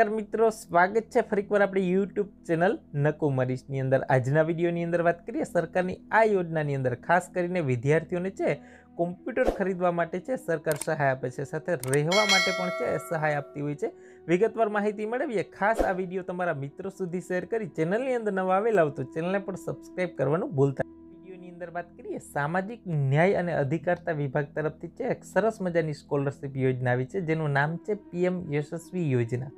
નમસ્કાર મિત્રો સ્વાગત છે ફરીકવાર આપણી યુટ્યુબ ચેનલ નકુ મરીશની અંદર આજના વિડીયોની અંદર વાત કરીએ સરકારની આ યોજનાની અંદર ખાસ કરીને વિદ્યાર્થીઓને છે કોમ્પ્યુટર ખરીદવા માટે છે સરકાર સહાય આપે છે સાથે રહેવા માટે પણ છે સહાય આપતી હોય છે વિગતવાર માહિતી મેળવીએ ખાસ આ વિડીયો તમારા મિત્રો સુધી શેર કરી ચેનલની અંદર નવા આવેલા હોય તો ચેનલને પણ સબસ્ક્રાઈબ કરવાનું ભૂલતા વિડીયોની અંદર વાત કરીએ સામાજિક ન્યાય અને અધિકારતા વિભાગ તરફથી છે એક સરસ મજાની સ્કોલરશિપ યોજના આવી છે જેનું નામ છે પીએમ યશસ્વી યોજના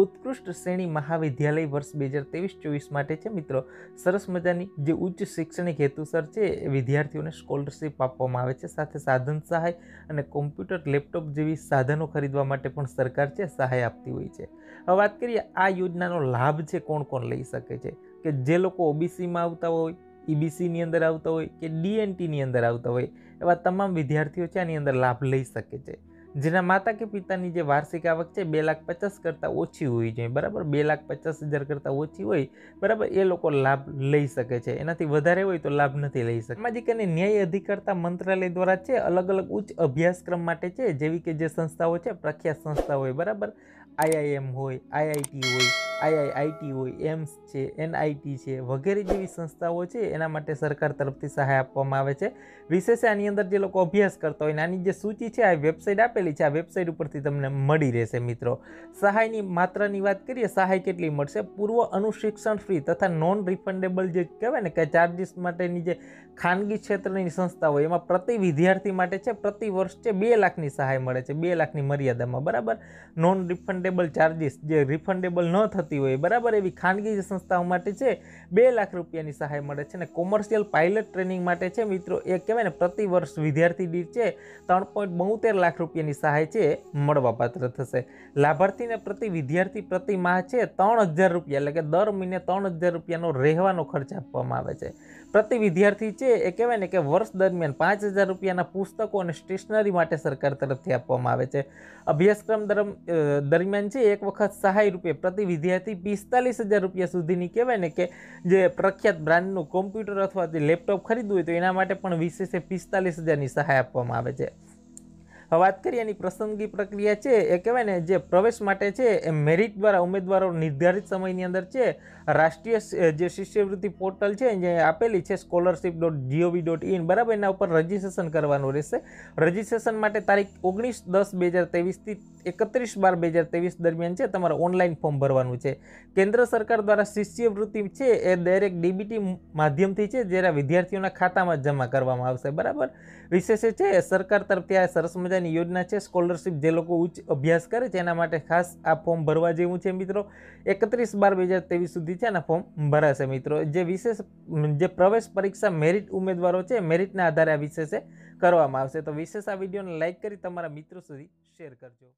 ઉત્કૃષ્ટ શ્રેણી મહાવિદ્યાલય વર્ષ બે હજાર ત્રેવીસ ચોવીસ માટે છે મિત્રો સરસ મજાની જે ઉચ્ચ શૈક્ષણિક હેતુસર છે એ વિદ્યાર્થીઓને સ્કોલરશિપ આપવામાં આવે છે સાથે સાધન સહાય અને કોમ્પ્યુટર લેપટોપ જેવી સાધનો ખરીદવા માટે પણ સરકાર છે સહાય આપતી હોય છે હવે વાત કરીએ આ યોજનાનો લાભ છે કોણ કોણ લઈ શકે છે કે જે લોકો ઓબીસીમાં આવતા હોય ઈબીસીની અંદર આવતા હોય કે ડીએનટીની અંદર આવતા હોય એવા તમામ વિદ્યાર્થીઓ છે આની અંદર લાભ લઈ શકે છે જેના માતા કે પિતાની જે વાર્ષિક આવક છે બે લાખ પચાસ કરતાં ઓછી હોવી જોઈએ બરાબર બે લાખ પચાસ હજાર કરતાં ઓછી હોય બરાબર એ લોકો લાભ લઈ શકે છે એનાથી વધારે હોય તો લાભ નથી લઈ શકે સામાજિક અને ન્યાય અધિકારતા મંત્રાલય દ્વારા છે અલગ અલગ ઉચ્ચ અભ્યાસક્રમ માટે છે જેવી કે જે સંસ્થાઓ છે પ્રખ્યાત સંસ્થાઓ હોય બરાબર આઈઆઈએમ હોય આઈઆઈટી હોય આઈઆઈઆઈટી હોય એમ્સ છે એનઆઈટી છે વગેરે જેવી સંસ્થાઓ છે એના માટે સરકાર તરફથી સહાય આપવામાં આવે છે વિશેષ આની અંદર જે લોકો અભ્યાસ કરતા હોય આની જે સૂચિ છે આ વેબસાઇટ આપેલી છે આ વેબસાઇટ ઉપરથી તમને મળી રહેશે મિત્રો સહાયની માત્રાની વાત કરીએ સહાય કેટલી મળશે પૂર્વ અનુશિક્ષણ ફી તથા નોન રિફંડેબલ જે કહેવાય ને કે ચાર્જિસ માટેની જે ખાનગી ક્ષેત્રની સંસ્થા હોય એમાં પ્રતિ વિદ્યાર્થી માટે છે પ્રતિ વર્ષ છે બે લાખની સહાય મળે છે બે લાખની મર્યાદામાં બરાબર નોન રિફંડેબલ ચાર્જિસ જે રિફંડેબલ ન થતી હોય બરાબર એવી ખાનગી સંસ્થાઓ માટે છે બે લાખ રૂપિયાની સહાય મળે છે અને કોમર્શિયલ પાઇલટ ટ્રેનિંગ માટે છે મિત્રો એ કહેવાય ને પ્રતિ વર્ષ વિદ્યાર્થી દીઠ છે ત્રણ પોઈન્ટ બોતેર લાખ રૂપિયાની સહાય છે મળવાપાત્ર થશે લાભાર્થીને પ્રતિ વિદ્યાર્થી પ્રતિ માહ છે ત્રણ હજાર રૂપિયા એટલે કે દર મહિને ત્રણ હજાર રૂપિયાનો રહેવાનો ખર્ચ આપવામાં આવે છે પ્રતિ વિદ્યાર્થી છે એ કહેવાય ને કે વર્ષ દરમિયાન પાંચ હજાર રૂપિયાના પુસ્તકો અને સ્ટેશનરી માટે સરકાર તરફથી આપવામાં આવે છે અભ્યાસક્રમ દરમિયાન છે એક વખત સહાય રૂપે પ્રતિ વિદ્યાર્થી જે પિસ્તાલીસ હજાર રૂપિયા સુધીની કહેવાય ને કે જે પ્રખ્યાત બ્રાન્ડનું કોમ્પ્યુટર અથવા લેપટોપ ખરીદવું હોય તો એના માટે પણ વિશેષ પિસ્તાલીસ હજારની સહાય આપવામાં આવે છે વાત કરીએ એની પસંદગી પ્રક્રિયા છે એ કહેવાય ને જે પ્રવેશ માટે છે એ મેરિટ દ્વારા ઉમેદવારો નિર્ધારિત સમયની અંદર છે રાષ્ટ્રીય જે શિષ્યવૃત્તિ પોર્ટલ છે જે આપેલી છે scholarship dot GOV dot in બરાબર એના ઉપર રજીસ્ટ્રેશન કરવાનું રહેશે રજીસ્ટ્રેશન માટે તારીખ ઓગણીસ દસ બે હજાર ત્રેવીસથી એકત્રીસ બાર બે હજાર ત્રેવીસ દરમિયાન છે તમારે ઓનલાઈન ફોર્મ ભરવાનું છે કેન્દ્ર સરકાર દ્વારા શિષ્યવૃત્તિ છે એ દરેક ડીબીટી માધ્યમથી છે જ્યારે વિદ્યાર્થીઓના ખાતામાં જમા કરવામાં આવશે બરાબર વિશેષ છે સરકાર તરફથી આ સરસ મજાની મહત્ત્વની યોજના છે સ્કોલરશિપ જે લોકો ઉચ્ચ અભ્યાસ કરે છે એના માટે ખાસ આ ફોર્મ ભરવા જેવું છે મિત્રો એકત્રીસ બાર બે હજાર ત્રેવીસ સુધી છે આના ફોર્મ ભરાશે મિત્રો જે વિશેષ જે પ્રવેશ પરીક્ષા મેરિટ ઉમેદવારો છે મેરિટના આધારે આ વિશેષે કરવામાં આવશે તો વિશેષ આ વિડીયોને લાઇક કરી તમારા મિત્રો સુધી શેર કરજો